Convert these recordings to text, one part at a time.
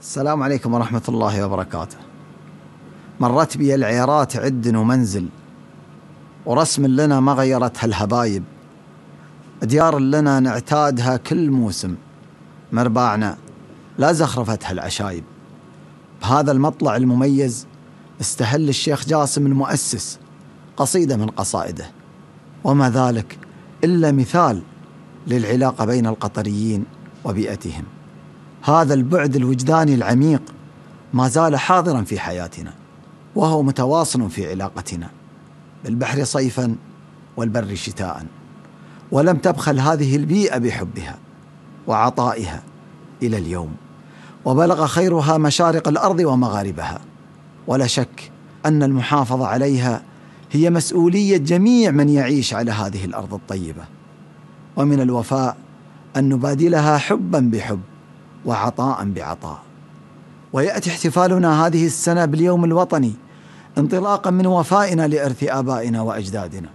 السلام عليكم ورحمة الله وبركاته مرت بي العيرات عد ومنزل ورسم لنا ما غيرتها الهبايب ديار لنا نعتادها كل موسم مرباعنا لا زخرفتها العشايب بهذا المطلع المميز استهل الشيخ جاسم المؤسس قصيدة من قصائده وما ذلك إلا مثال للعلاقة بين القطريين وبيئتهم هذا البعد الوجداني العميق ما زال حاضرا في حياتنا وهو متواصل في علاقتنا بالبحر صيفا والبر شتاء ولم تبخل هذه البيئه بحبها وعطائها الى اليوم وبلغ خيرها مشارق الارض ومغاربها ولا شك ان المحافظه عليها هي مسؤوليه جميع من يعيش على هذه الارض الطيبه ومن الوفاء ان نبادلها حبا بحب وعطاء بعطاء وياتي احتفالنا هذه السنه باليوم الوطني انطلاقا من وفائنا لارث ابائنا واجدادنا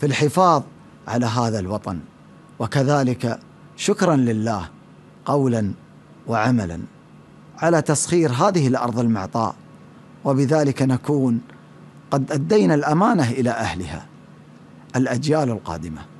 في الحفاظ على هذا الوطن وكذلك شكرا لله قولا وعملا على تسخير هذه الارض المعطاء وبذلك نكون قد ادينا الامانه الى اهلها الاجيال القادمه